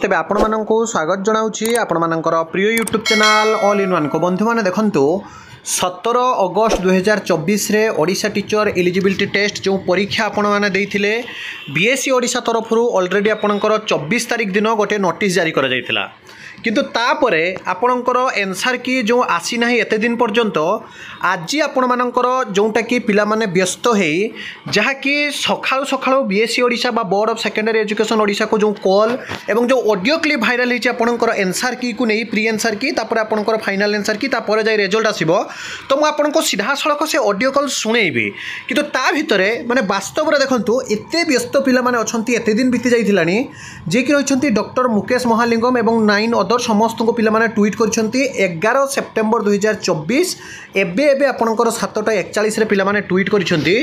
ତେବେ ଆପଣମାନଙ୍କୁ ସ୍ୱାଗତ ଜଣାଉଛି ଆପଣମାନଙ୍କର ପ୍ରିୟ ୟୁଟ୍ୟୁବ୍ ଚ୍ୟାନେଲ୍ ଅଲ୍ ଇନ୍ ୱାନ୍କୁ ବନ୍ଧୁମାନେ ଦେଖନ୍ତୁ ସତର ଅଗଷ୍ଟ ଦୁଇହଜାର ଚବିଶରେ ଓଡ଼ିଶା ଟିଚର ଏଲିଜିବିଲିଟି ଟେଷ୍ଟ ଯେଉଁ ପରୀକ୍ଷା ଆପଣମାନେ ଦେଇଥିଲେ ବିଏସ୍ସି ଓଡ଼ିଶା ତରଫରୁ ଅଲରେଡ଼ି ଆପଣଙ୍କର ଚବିଶ ତାରିଖ ଦିନ ଗୋଟିଏ ନୋଟିସ୍ ଜାରି କରାଯାଇଥିଲା কিন্তু ତାପରେ ଆପଣଙ୍କର ଏନ୍ସାର୍ କି ଯେଉଁ ଆସିନାହିଁ ଏତେ ଦିନ ପର୍ଯ୍ୟନ୍ତ ଆଜି ଆପଣମାନଙ୍କର ଯେଉଁଟାକି ପିଲାମାନେ ବ୍ୟସ୍ତ ହେଇ ଯାହାକି ସକାଳୁ ସକାଳୁ ବି ଏସ୍ ସି ଓଡ଼ିଶା ବା ବୋର୍ଡ଼ ଅଫ୍ ସେକେଣ୍ଡାରୀ ଏଜୁକେସନ୍ ଓଡ଼ିଶାକୁ ଯେଉଁ କଲ୍ ଏବଂ ଯେଉଁ ଅଡ଼ିଓ କ୍ଲିପ୍ ଭାଇରାଲ୍ ହେଇଛି ଆପଣଙ୍କର ଏନ୍ସାର୍ କିକୁ ନେଇ ପ୍ରି ଏନ୍ସାର୍ କି ତାପରେ ଆପଣଙ୍କର ଫାଇନାଲ୍ ଏନ୍ସାର୍ କି ତାପରେ ଯାଇ ରେଜଲ୍ଟ ଆସିବ ତ ମୁଁ ଆପଣଙ୍କୁ ସିଧାସଳଖ ସେ ଅଡ଼ିଓ କଲ୍ ଶୁଣେଇବି କିନ୍ତୁ ତା ଭିତରେ ମାନେ ବାସ୍ତବରେ ଦେଖନ୍ତୁ ଏତେ ବ୍ୟସ୍ତ ପିଲାମାନେ ଅଛନ୍ତି ଏତେ ଦିନ ବିତି ଯାଇଥିଲାଣି ଯିଏକି ରହିଛନ୍ତି ଡକ୍ଟର ମୁକେଶ ମହାଲିଙ୍ଗମ ଏବଂ ନାଇନ୍ ଅଦର ମଦର ସମସ୍ତଙ୍କୁ ପିଲାମାନେ ଟ୍ୱିଟ୍ କରିଛନ୍ତି ଏଗାର ସେପ୍ଟେମ୍ବର ଦୁଇହଜାର ଚବିଶ ଏବେ ଏବେ ଆପଣଙ୍କର ସାତଟା ଏକଚାଳିଶରେ ପିଲାମାନେ ଟ୍ୱିଟ୍ କରିଛନ୍ତି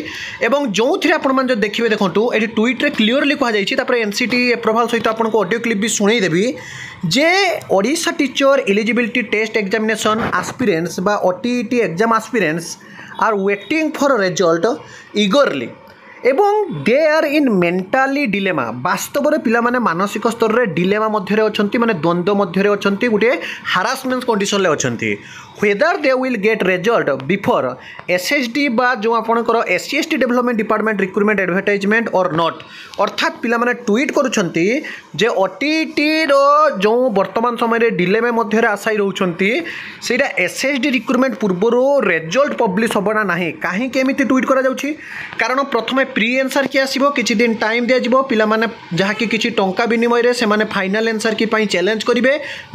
ଏବଂ ଯେଉଁଥିରେ ଆପଣମାନେ ଯଦି ଦେଖିବେ ଦେଖନ୍ତୁ ଏଠି ଟ୍ୱିଟ୍ରେ କ୍ଲିଅରଲି କୁହାଯାଇଛି ତାପରେ ଏନ୍ ସି ଟି ଏପ୍ରୋଭାଲ ସହିତ ଆପଣଙ୍କୁ ଅଡ଼ିଓ କ୍ଲିପ୍ ବି ଶୁଣେଇଦେବି ଯେ Odisha teacher eligibility test examination aspirants ଓ T exam aspirants are waiting for result eagerly এবং they are in mentally dilemma ବାସ୍ତବରେ ପିଲାମାନେ ମାନସିକ ସ୍ତରରେ ଡିଲେମା ମଧ୍ୟରେ ଅଛନ୍ତି ମାନେ ଦ୍ୱନ୍ଦ୍ୱ ମଧ୍ୟରେ ଅଛନ୍ତି ଗୋଟିଏ ହାରାସମେଣ୍ଟ କଣ୍ଡିସନରେ ଅଛନ୍ତି whether they will get result before SSD বা ଯେଉଁ ଆପଣଙ୍କର S C S T development department recruitment advertisement or not ଅର୍ଥାତ୍ ପିଲାମାନେ ଟ୍ୱିଟ୍ କରୁଛନ୍ତି ଯେ ଓଟିଇଟିର ଯେଉଁ ବର୍ତ୍ତମାନ ସମୟରେ ଡିଲେମେ ମଧ୍ୟରେ ଆଶାୟୀ ରହୁଛନ୍ତି ସେଇଟା ଏସ୍ ଏସ୍ ଡି ରିକ୍ରୁଟମେଣ୍ଟ ପୂର୍ବରୁ ରେଜଲ୍ଟ ପବ୍ଲିଶ ହେବ ନା ନାହିଁ କାହିଁକି ଏମିତି ଟ୍ୱିଟ୍ କରାଯାଉଛି କାରଣ ପ୍ରଥମେ ପ୍ରି ଏନ୍ସର୍ କି ଆସିବ କିଛି ଦିନ ଟାଇମ୍ ଦିଆଯିବ ପିଲାମାନେ ଯାହାକି କିଛି ଟଙ୍କା ବିନିମୟରେ ସେମାନେ ଫାଇନାଲ୍ ଏନ୍ସର୍ କି ପାଇଁ ଚ୍ୟାଲେଞ୍ଜ କରିବେ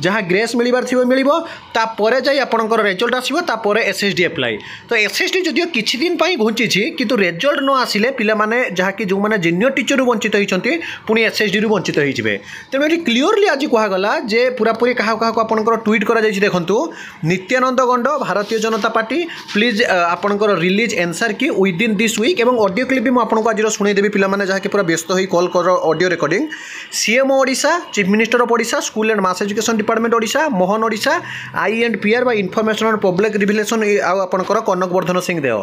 ଯାହା ଗ୍ରେସ୍ ମିଳିବାର ଥିବ ମିଳିବ ତାପରେ ଯାଇ ଆପଣଙ୍କ ଆପଣଙ୍କର ରେଜଲ୍ଟ ଆସିବ ତାପରେ ଏସ୍ ଏସ୍ ଡି ଆପ୍ଲାଏ ତ ଏସ୍ ଏସ୍ ଡି ଯଦିଓ କିଛି ଦିନ ପାଇଁ ଘୁଞ୍ଚିଛି କିନ୍ତୁ ରେଜଲ୍ଟ ନ ଆସିଲେ ପିଲାମାନେ ଯାହାକି ଯେଉଁମାନେ ଜୁନିୟର ଟିଚରରୁ ବଞ୍ଚିତ ହୋଇଛନ୍ତି ପୁଣି ଏସ୍ ଏସ୍ ଡିରୁ ବଞ୍ଚିତ ହୋଇଯିବେ ତେଣୁ ଏଠି କ୍ଲିଅରଲି ଆଜି କୁହାଗଲା ଯେ ପୁରାପୁରି କାହାକୁ କାହାକୁ ଆପଣଙ୍କର ଟ୍ୱିଟ୍ କରାଯାଇଛି ଦେଖନ୍ତୁ ନିତ୍ୟାନନ୍ଦ ଗଣ୍ଡ ଭାରତୀୟ ଜନତା ପାର୍ଟି ପ୍ଲିଜ୍ ଆପଣଙ୍କର release answer key within this week ଏବଂ ଅଡ଼ିଓ କ୍ଲିପ୍ ବି ମୁଁ ଆପଣଙ୍କୁ ଆଜିର ଶୁଣେଇଦେବି ପିଲାମାନେ ଯାହାକି ପୁରା ବ୍ୟସ୍ତ ହୋଇ କଲ୍ କର audio recording CMO Odisha chief minister of Odisha school and mass education department Odisha Mohan Odisha I and PR ବା inform information on public revelation আউ আপনার কনক বর্ধন সিং দেহ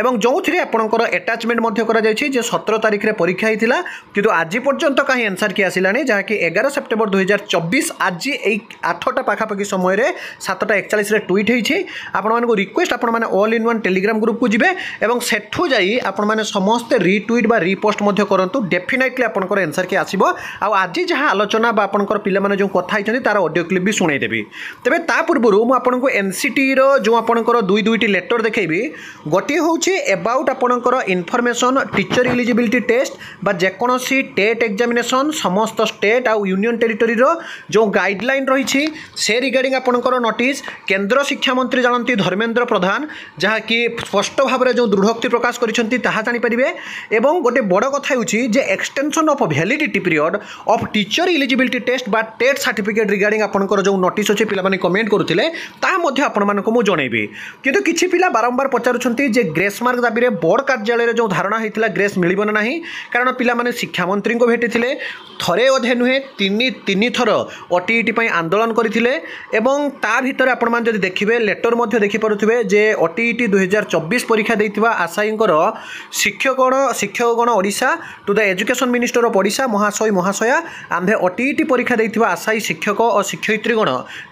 এবং যে আপনার আটাচমেন্ট করা যাই যে সতের তারিখে পরীক্ষা হয়েছিল কিন্তু আজ পর্যন্ত কাহি আনসার কি আসলা যা কি এগার সেপ্টেম্বর দুই হাজার চব্বিশ আজ এই আঠটা পাখাপাখি সময়ের সাতটা একচাশে টুইট হয়েছে আপনার রিকোয়েস্ট আপনার অল ইন ওয়ান টেলিগ্রাম গ্রুপকু যাবে এবং সেঠু যাই আপনার সমস্তে রিটুইট বা রিপোস্ট করতু ডেফিনেটলি আপনার আনসার কি আসব আজি যা আলোচনা বা আপনার পিলা যে কথা হয়েছেন তার অডিও ক্লিপ বি শুনেদেবি তবে তা পূর্ব আপনার এনসি ଏନ୍ସିଟିର ଯେଉଁ ଆପଣଙ୍କର ଦୁଇ ଦୁଇଟି ଲେଟର୍ ଦେଖେଇବି ଗୋଟିଏ ହେଉଛି ଏବାଉଟ୍ ଆପଣଙ୍କର ଇନଫର୍ମେସନ୍ ଟିଚର୍ ଇଲିଜିବିଲିଟି ଟେଷ୍ଟ ବା ଯେକୌଣସି ଟେଟ୍ ଏକ୍ଜାମିନେସନ୍ ସମସ୍ତ ଷ୍ଟେଟ୍ ଆଉ ୟୁନିଅନ୍ ଟେରିଟୋରିର ଯେଉଁ ଗାଇଡ଼ଲାଇନ୍ ରହିଛି ସେ ରିଗାର୍ଡ଼ିଂ ଆପଣଙ୍କର ନୋଟିସ୍ କେନ୍ଦ୍ର ଶିକ୍ଷାମନ୍ତ୍ରୀ ଜାଣନ୍ତି ଧର୍ମେନ୍ଦ୍ର ପ୍ରଧାନ ଯାହାକି ସ୍ପଷ୍ଟ ଭାବରେ ଯେଉଁ ଦୃଢ଼ୋକ୍ତି ପ୍ରକାଶ କରିଛନ୍ତି ତାହା ଜାଣିପାରିବେ ଏବଂ ଗୋଟେ ବଡ଼ କଥା ହେଉଛି ଯେ extension of validity period of teacher eligibility test ବା ଟେଟ୍ ସାର୍ଟିଫିକେଟ୍ ରିଗାର୍ଡ଼ିଂ ଆପଣଙ୍କର ଯେଉଁ ନୋଟିସ୍ ଅଛି ପିଲାମାନେ କମେଣ୍ଟ କରୁଥିଲେ ତାହା ମଧ୍ୟ ଆପଣମାନଙ୍କୁ ମୁଁ ଜଣେଇବି କିନ୍ତୁ କିଛି ପିଲା ବାରମ୍ବାର ପଚାରୁଛନ୍ତି ଯେ ଗ୍ରେସ୍ ମାର୍କ ଦାବିରେ ବୋର୍ଡ଼ କାର୍ଯ୍ୟାଳୟରେ ଯେଉଁ ଧାରଣା ହୋଇଥିଲା ଗ୍ରେସ୍ ମିଳିବ ନା ନାହିଁ କାରଣ ପିଲାମାନେ ଶିକ୍ଷାମନ୍ତ୍ରୀଙ୍କୁ ଭେଟିଥିଲେ ଥରେ ଅଧେ ନୁହେଁ ତିନି ତିନି ଥର ଓଟିଇଟି ପାଇଁ ଆନ୍ଦୋଳନ କରିଥିଲେ ଏବଂ ତା ଭିତରେ ଆପଣମାନେ ଯଦି ଦେଖିବେ ଲେଟର ମଧ୍ୟ ଦେଖିପାରୁଥିବେ ଯେ ଓଟିଇଟି ଦୁଇହଜାର ଚବିଶ ପରୀକ୍ଷା ଦେଇଥିବା ଆଶାୟୀଙ୍କର ଶିକ୍ଷକଗଣ ଶିକ୍ଷକଗଣ Odisha to the education minister of Odisha ମହାଶୟ ମହାଶୟା ଆମ୍ଭେ ଓଟିଇଟି ପରୀକ୍ଷା ଦେଇଥିବା ଆଶାୟୀ ଶିକ୍ଷକ ଓ ଶିକ୍ଷୟିତ୍ରୀଗଣ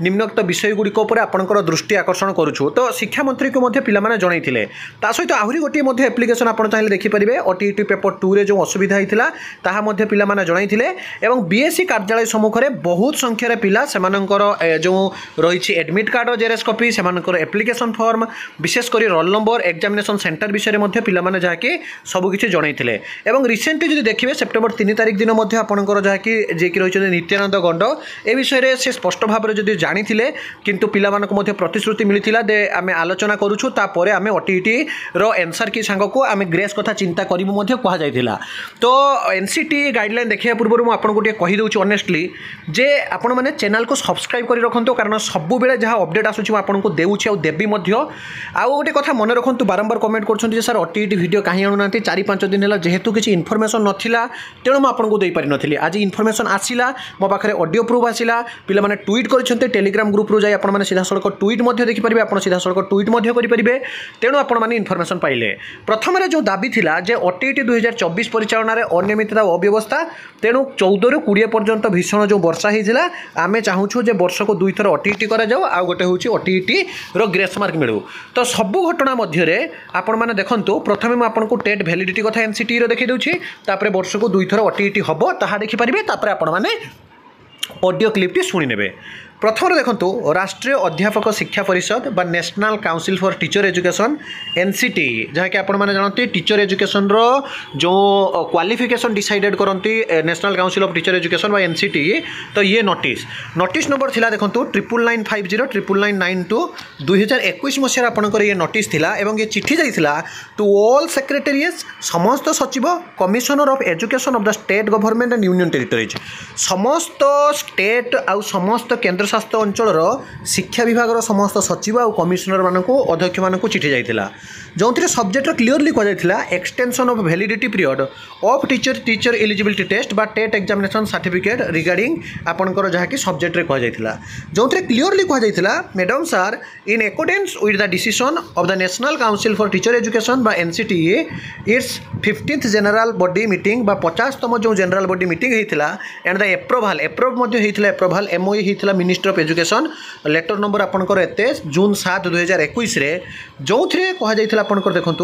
ନିମ୍ନୋକ୍ତ ବିଷୟଗୁଡ଼ିକ ଉପରେ ଆପଣଙ୍କର ଦୃଷ୍ଟି দৃষ্টি আকর্ষণ করুছু তো শিক্ষামন্ত্রীকে মধ্যে পিলামানে জনাইলে তা সহ আহরি গোটি মধ্যে আপ্লিকেশন আপনার চাইলে দেখিপারে অটিইটি পেপর টু রে যে অসুবিধা হয়েছিল তাহা মধ্যে পিলামানে জনাইলে এবং বিএসসি কার্যালয় সম্মুখে বহু সংখ্যার পিলা সে যে রয়েছে এডমিট কার্ডর জেরেক্স কপি সে আপ্লিকেশন ফর্ম বিশেষ করে রোল নম্বর এক্সামিনেসন সেন্টার বিষয়ে মধ্যে পিলামানে যাকি সবুকিছি জনাইলে এবং রিসেন্টলি যদি দেখবে সেপ্টেম্বর তিন তারিখ দিন মধ্যে আপনার যা কি যে কি রয়েছে নিত্যানন্দ গণ্ড এ বিষয়ে সে স্পষ্ট ভাবে যদি জাঁথিলে কিন্তু পিলা মধ্যে ପ୍ରତିଶ୍ରୁତି ମିଳିଥିଲା ଦେ ଆମେ ଆଲୋଚନା କରୁଛୁ ତାପରେ ଆମେ ଓଟିଇଟିର ଏନ୍ସର୍ କି ସାଙ୍ଗକୁ ଆମେ ଗ୍ରେସ୍ କଥା ଚିନ୍ତା କରିବୁ ମଧ୍ୟ କୁହାଯାଇଥିଲା ତ ଏନ୍ ସି ଟି ଗାଇଡ଼ଲାଇନ୍ ଦେଖିବା ପୂର୍ବରୁ ମୁଁ ଆପଣଙ୍କୁ ଟିକେ କହିଦେଉଛି ଅନେଷ୍ଟଲି ଯେ ଆପଣମାନେ ଚ୍ୟାନେଲ୍କୁ ସବସ୍କ୍ରାଇବ୍ କରି ରଖନ୍ତୁ କାରଣ ସବୁବେଳେ ଯାହା ଅପଡ଼େଟ୍ ଆସୁଛି ମୁଁ ଆପଣଙ୍କୁ ଦେଉଛି ଆଉ ଦେବି ମଧ୍ୟ ଆଉ ଗୋଟେ କଥା ମନେ ରଖନ୍ତୁ ବାରମ୍ବାର କମେଣ୍ଟ କରୁଛନ୍ତି ଯେ ସାର୍ ଓଟିଇଟି ଭିଡ଼ିଓ କାହିଁ ଆଣୁନାହାନ୍ତି ଚାରି ପାଞ୍ଚ ଦିନ ହେଲା ଯେହେତୁ କିଛି ଇନଫର୍ମେସନ୍ ନଥିଲା ତେଣୁ ମୁଁ ଆପଣଙ୍କୁ ଦେଇପାରିନଥିଲି ଆଜି ଇନଫର୍ମେସନ୍ ଆସିଲା ମୋ ପାଖରେ ଅଡ଼ିଓ ପ୍ରୁଫ୍ ଆସିଲା ପିଲାମାନେ ଟ୍ୱିଟ୍ କରିଛନ୍ତି ଟେଲିଗ୍ରାମ ଗ୍ରୁପ୍ରୁ ଯାଇ ଆପଣମାନେ ସିଧାସଳଖ ଟ୍ୱିଟ୍ মধ্য দেখিপারে আপনার সিধাসলখ ট্যুইট মধ্য করে তেণু আপনার ইনফরমেসন পাইলে প্রথমে যে দাবি লা যে অটেইট দুই হাজার চব্বিশ পরিচালনার অনিয়মিততা ও অব্যবস্থা তেণু চৌদরু কোড়িয়ে পর্যন্ত ভীষণ যে বর্ষা হয়েছিল আমি চাহুছু যে বর্ষক দুইথর অটিইট করা যাও আউ গোটে হচ্ছে অটিইটর গ্রেসমার্ক মিলু তো সবু ঘটনা মধ্যে আপনার দেখুন প্রথমে আপনার টেট ভ্যালিডিটি কথা এনসিটির দেখাই দেছি তাপরে বর্ষক দুইথর অটিইট হব তাহা দেখিপারে তাপরে আপনার অডিও ক্লিপটি শুনে নেবে ପ୍ରଥମରେ ଦେଖନ୍ତୁ ରାଷ୍ଟ୍ରୀୟ ଅଧ୍ୟାପକ ଶିକ୍ଷା ପରିଷଦ ବା national council for teacher education N C T ଯାହାକି ଆପଣମାନେ ଜାଣନ୍ତି ଟିଚର୍ ଏଜୁକେସନ୍ର ଯେଉଁ କ୍ୱାଲିଫିକେସନ୍ ଡିସାଇଡ଼େଡ଼୍ କରନ୍ତି national council of teacher education ବା ଏନ୍ ସି ଟି ତ ଇଏ ନୋଟିସ୍ ନୋଟିସ୍ ନମ୍ବର ଥିଲା ଦେଖନ୍ତୁ triple nine five zero triple nine nine two ଦୁଇହଜାର ଏକୋଇଶ ମସିହାରେ ଆପଣଙ୍କର ଇଏ ନୋଟିସ୍ ଥିଲା ଏବଂ ଇଏ ଚିଠି ଯାଇଥିଲା ଟୁ ଅଲ୍ ସେକ୍ରେଟେରିଏଟ୍ସ ସମସ୍ତ ସଚିବ commissioner of education of the state government and union territories ସମସ୍ତ ଷ୍ଟେଟ୍ ଆଉ ସମସ୍ତ କେନ୍ଦ୍ର କେନ୍ଦ୍ରଶାସିତ ଅଞ୍ଚଳର ଶିକ୍ଷା ବିଭାଗର ସମସ୍ତ ସଚିବ ଆଉ କମିଶନରମାନଙ୍କୁ ଅଧ୍ୟକ୍ଷମାନଙ୍କୁ ଚିଠି ଯାଇଥିଲା ଯେଉଁଥିରେ ସବଜେକ୍ଟର କ୍ଲିଅରଲି କୁହାଯାଇଥିଲା extension of validity period of teacher teacher eligibility test ବା ଟେଟ୍ ଏକ୍ଜାମିନେସନ୍ ସାର୍ଟିଫିକେଟ୍ ରିଗାର୍ଡ଼ିଂ ଆପଣଙ୍କର ଯାହାକି ସବଜେକ୍ଟରେ କୁହାଯାଇଥିଲା ଯେଉଁଥିରେ କ୍ଲିଅରଲି କୁହାଯାଇଥିଲା madam sir in accordance with the decision of the national council for teacher education ବା N C T E its fifteenth general body meeting ବା ପଚାଶତମ ଯେଉଁ ଜେନେରାଲ୍ ବଡି ମିଟିଂ ହେଇଥିଲା ଆଣ୍ଡ ଦ ଏପ୍ରୋଭାଲ୍ ଏପ୍ରୋଭ୍ ମଧ୍ୟ ହେଇଥିଲା approval MOE ହେଇଥିଲା ministry minister of education letter number আপনার এতে জুন সাত দুই হাজার একুশে যে কুহযাই আপনার দেখুন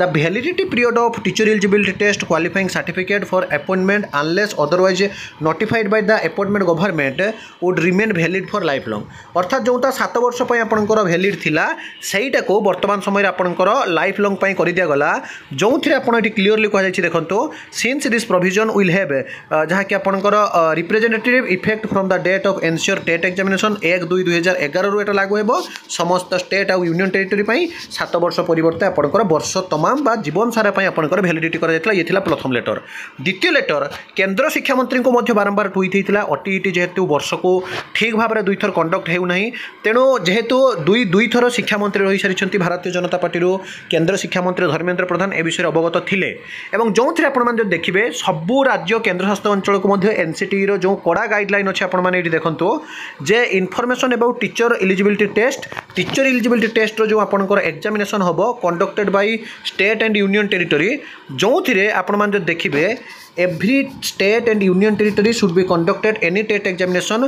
the validity period of teacher eligibility test qualifying certificate for appointment unless otherwise notified by the appointment government would remain valid for life long অর্থাৎ যেটা সাত বর্ষ আপনার ভ্যালিড লা সেইটা বর্তমান সময় আপনার লাইফ লং করে দিগলা যে আপনার এটি ক্লিওরলি কুহযাই দেখুন since this provision will have যা কি আপনার representative effect from the date of ensure TET exam examination ଏକ ଦୁଇ ଦୁଇହଜାର ଏଗାରରୁ ଏଇଟା ଲାଗୁ ହେବ ସମସ୍ତ ଷ୍ଟେଟ୍ ଆଉ ୟୁନିୟନ୍ ଟେରିଟୋରୀ ପାଇଁ ସାତ ବର୍ଷ ପରିବର୍ତ୍ତେ ଆପଣଙ୍କର ବର୍ଷ ତମାମ ବା ଜୀବନସାରା ପାଇଁ ଆପଣଙ୍କର ଭ୍ୟାଲିଡିଟି କରାଯାଇଥିଲା ଇଏ ଥିଲା ପ୍ରଥମ ଲେଟର ଦ୍ୱିତୀୟ ଲେଟର କେନ୍ଦ୍ର ଶିକ୍ଷାମନ୍ତ୍ରୀଙ୍କୁ ମଧ୍ୟ ବାରମ୍ବାର ଟ୍ୱିଟ୍ ହୋଇଥିଲା ଓଟିଇଟି ଯେହେତୁ ବର୍ଷକୁ ଠିକ୍ ଭାବରେ ଦୁଇଥର କଣ୍ଡକ୍ଟ ହେଉନାହିଁ ତେଣୁ ଯେହେତୁ ଦୁଇ ଦୁଇଥର ଶିକ୍ଷାମନ୍ତ୍ରୀ ରହିସାରିଛନ୍ତି ଭାରତୀୟ ଜନତା ପାର୍ଟିରୁ କେନ୍ଦ୍ର ଶିକ୍ଷାମନ୍ତ୍ରୀ ଧର୍ମେନ୍ଦ୍ର ପ୍ରଧାନ ଏ ବିଷୟରେ ଅବଗତ ଥିଲେ ଏବଂ ଯେଉଁଥିରେ ଆପଣମାନେ ଯଦି ଦେଖିବେ ସବୁ ରାଜ୍ୟ କେନ୍ଦ୍ରଶାସିତ ଅଞ୍ଚଳକୁ ମଧ୍ୟ ଏନ୍ସିଟିର ଯେଉଁ କଡ଼ା ଗାଇଡ଼ଲାଇନ୍ ଅଛି ଆପଣମାନେ ଏଠି ଦେଖନ୍ତୁ যে information about teacher eligibility test teacher eligibility ଟେଷ୍ଟର ଯେଉଁ ଆପଣଙ୍କର ଏକ୍ଜାମିନେସନ୍ ହେବ conducted by state and union territory ଯେଉଁଥିରେ ଆପଣମାନେ ଯଦି ଦେଖିବେ every state and union territory should be conducted any state examination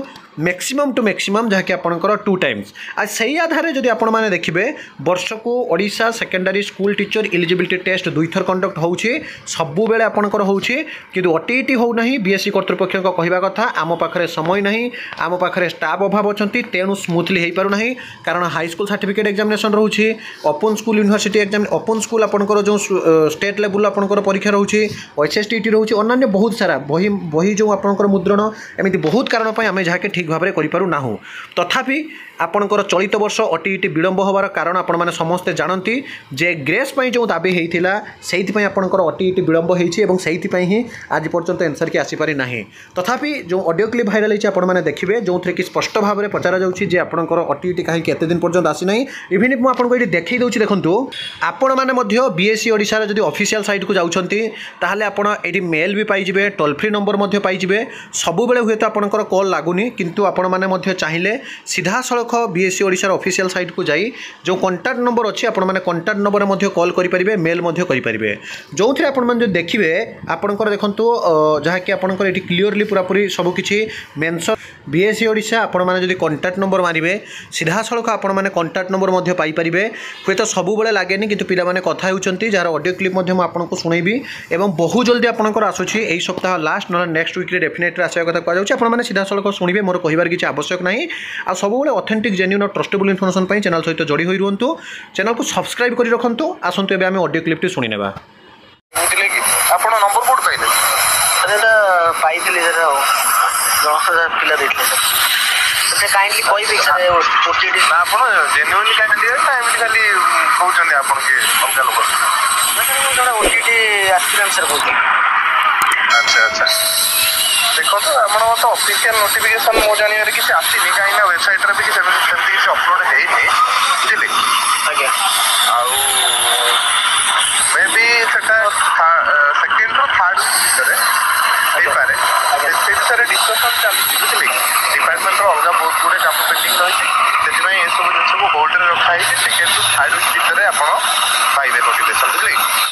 maximum to maximum ଯାହାକି ଆପଣଙ୍କର two times ଆଉ ସେଇ ଆଧାରରେ ଯଦି ଆପଣମାନେ ଦେଖିବେ ବର୍ଷକୁ Odisha secondary school teacher eligibility test ଦୁଇଥର କଣ୍ଡକ୍ଟ ହେଉଛି ସବୁବେଳେ ଆପଣଙ୍କର ହେଉଛି କିନ୍ତୁ ଓ ଟି ଇ ଟି ହେଉନାହିଁ ବି ଏସ୍ ସି କର୍ତ୍ତୃପକ୍ଷଙ୍କ କହିବା କଥା ଆମ ପାଖରେ ସମୟ ନାହିଁ ଆମ ପାଖରେ ଷ୍ଟାଫ୍ ଅଭାବ ଅଛନ୍ତି ତେଣୁ ସ୍ମୁଥଲି ହୋଇପାରୁନାହିଁ କାରଣ ହାଇସ୍କୁଲ ସାର୍ଟିଫିକେଟ୍ ଏକ୍ଜାମିନେସନ୍ ରହୁଛି open school university exam open school ଆପଣଙ୍କର ଯେଉଁ ଷ୍ଟେଟ୍ ଲେବୁଲ୍ ଆପଣଙ୍କର ପରୀକ୍ଷା ରହୁଛି ଏସ୍ ଏସ୍ ଟି ଟି ରହୁଛି ହେଉଛି ଅନ୍ୟାନ୍ୟ ବହୁତ ସାରା ବହି ବହି ଯେଉଁ ଆପଣଙ୍କର ମୁଦ୍ରଣ ଏମିତି ବହୁତ କାରଣ ପାଇଁ ଆମେ ଯାହାକି ଠିକ୍ ଭାବରେ କରିପାରୁନାହୁଁ ତଥାପି ଆପଣଙ୍କର ଚଳିତ ବର୍ଷ ଓଟିଇଟି ବିଳମ୍ବ ହେବାର କାରଣ ଆପଣମାନେ ସମସ୍ତେ ଜାଣନ୍ତି ଯେ ଗ୍ରେସ୍ ପାଇଁ ଯେଉଁ ଦାବି ହୋଇଥିଲା ସେଇଥିପାଇଁ ଆପଣଙ୍କର ଓଟିଇଟି ବିଳମ୍ବ ହୋଇଛି ଏବଂ ସେଇଥିପାଇଁ ହିଁ ଆଜି ପର୍ଯ୍ୟନ୍ତ ଏନ୍ସର୍କି ଆସିପାରି ନାହିଁ ତଥାପି ଯେଉଁ ଅଡ଼ିଓ କ୍ଲିପ୍ ଭାଇରାଲ୍ ହୋଇଛି ଆପଣମାନେ ଦେଖିବେ ଯେଉଁଥିରେ କି ସ୍ପଷ୍ଟ ଭାବରେ ପଚରାଯାଉଛି ଯେ ଆପଣଙ୍କର ଓଟିଇଟି କାହିଁକି ଏତେ ଦିନ ପର୍ଯ୍ୟନ୍ତ ଆସିନାହିଁ ଇଭିନ୍ ମୁଁ ଆପଣଙ୍କୁ ଏଠି ଦେଖାଇ ଦେଉଛି ଦେଖନ୍ତୁ ଆପଣମାନେ ମଧ୍ୟ ବିଏସ୍ସି ଓଡ଼ିଶାର ଯଦି ଅଫିସିଆଲ୍ ସାଇଟ୍କୁ ଯାଉଛନ୍ତି ତାହେଲେ ଆପଣ ଏଠି ମେଲ୍ ବି ପାଇଯିବେ ଟୋଲ୍ ଫ୍ରି ନମ୍ବର ମଧ୍ୟ ପାଇଯିବେ ସବୁବେଳେ ହୁଏତ ଆପଣଙ୍କର କଲ୍ ଲାଗୁନି କିନ୍ତୁ ଆପଣମାନେ ମଧ୍ୟ ଚାହିଁଲେ ସିଧାସଳଖ ପାଖ ବିଏସ୍ସି ଓଡ଼ିଶାର ଅଫିସିଆଲ ସାଇଟ୍କୁ ଯାଇ ଯେଉଁ କଣ୍ଟାକ୍ଟ ନମ୍ବର ଅଛି ଆପଣମାନେ କଣ୍ଟାକ୍ଟ ନମ୍ବରରେ ମଧ୍ୟ କଲ୍ କରିପାରିବେ ମେଲ୍ ମଧ୍ୟ କରିପାରିବେ ଯେଉଁଥିରେ ଆପଣମାନେ ଯଦି ଦେଖିବେ ଆପଣଙ୍କର ଦେଖନ୍ତୁ ଯାହାକି ଆପଣଙ୍କର ଏଠି କ୍ଲିଅରଲି ପୁରାପୁରି ସବୁକିଛି ମେନ୍ସନ୍ ବିଏସ୍ସି ଓଡ଼ିଶା ଆପଣମାନେ ଯଦି କଣ୍ଟାକ୍ଟ ନମ୍ବର ମାରିବେ ସିଧାସଳଖ ଆପଣମାନେ କଣ୍ଟାକ୍ଟ ନମ୍ବର ମଧ୍ୟ ପାଇପାରିବେ ହୁଏତ ସବୁବେଳେ ଲାଗେନି କିନ୍ତୁ ପିଲାମାନେ କଥା ହେଉଛନ୍ତି ଯାହାର ଅଡ଼ିଓ କ୍ଲିପ୍ ମଧ୍ୟ ମୁଁ ଆପଣଙ୍କୁ ଶୁଣେଇବି ଏବଂ ବହୁ ଜଲ୍ଦି ଆପଣଙ୍କର ଆସୁଛି ଏହି ସପ୍ତାହ ଲାଷ୍ଟ ନହେଲେ ନେକ୍ସଟ ୱିକ୍ରେ ଡେଫିନେଟ୍ଲି ଆସିବା କଥା କୁହାଯାଉଛି ଆପଣମାନେ ସିଧାସଳଖ ଶୁଣିବେ ମୋର କହିବାର କିଛି ଆବଶ୍ୟକ ନାହିଁ ଆଉ ସବୁବେଳେ ଅଥେଣ୍ଟିକ୍ ଅଥେଣ୍ଟିକ୍ ଜେନ୍ୟୁନ୍ ଆଉ ଟ୍ରଷ୍ଟେବୁଲ୍ ଇନଫର୍ମେସନ୍ ପାଇଁ ଚ୍ୟାନେଲ୍ ସହିତ ଯୋଡ଼ି ହୋଇ ରୁହନ୍ତୁ ଚ୍ୟାନେଲ୍କୁ ସବସ୍କ୍ରାଇବ୍ କରି ରଖନ୍ତୁ ଆସନ୍ତୁ ଏବେ ଆମେ ଅଡ଼ିଓ କ୍ଲିପ୍ଟି ଶୁଣିନେବା ଆପଣ ନମ୍ବର କୋଉଠି ପାଇଲେ ସେଟା ପାଇଥିଲି ସେଟା ଆଉ ଜଣଙ୍କ ପିଲା ଦେଇଥିଲେ ସେ କାଇଣ୍ଡଲି କହିବେ ଓଟିଟି ନା ଆପଣ ଜେନ୍ୟୁନଲି କାଟିଲେ ନା ଏମିତି ଖାଲି କହୁଛନ୍ତି ଆପଣ କି ଅଲଗା ଲୋକ ନା ସାର୍ ମୁଁ ଜଣେ ଓଟିଟି ଆସ୍ପିରାଣ୍ଟ ସାର୍ କହୁଥିଲି ଆଚ୍ଛା ଆଚ୍ଛା ଦେଖନ୍ତୁ ଆମର ତ ଅଫିସିଆଲ ନୋଟିଫିକେସନ ମୋ ଜାଣିବାରେ କିଛି ଆସିନି କାହିଁକିନା ନା ୱେବସାଇଟରେ ବି କିଛି ସେମିତି କିଛି ଅପଲୋଡ ହେଇନି ବୁଝିଲେ ଆଜ୍ଞା ଆଉ ମେ ବି ସେଟା ସେକେଣ୍ଡରୁ ଥାର୍ଡ ଭିତରେ ହେଇପାରେ ସେ ବିଷୟରେ ଡିସ୍କସନ୍ ଚାଲିଛି ବୁଝିଲେ ଡିପାର୍ଟମେଣ୍ଟର ଅଲଗା ବହୁତ ଗୁଡ଼ିଏ କାମ ପେଣ୍ଡିଂ ରହିଛି ସେଥିପାଇଁ ଏସବୁ ଜିନିଷକୁ ବୋର୍ଡ଼ରେ ରଖା ହେଇଛି ସେକେଣ୍ଡରୁ ଥାର୍ଡ ଭିତରେ ଆପଣ ପାଇବେ ନୋଟିଫିକେସନ୍ ବୁଝିଲେ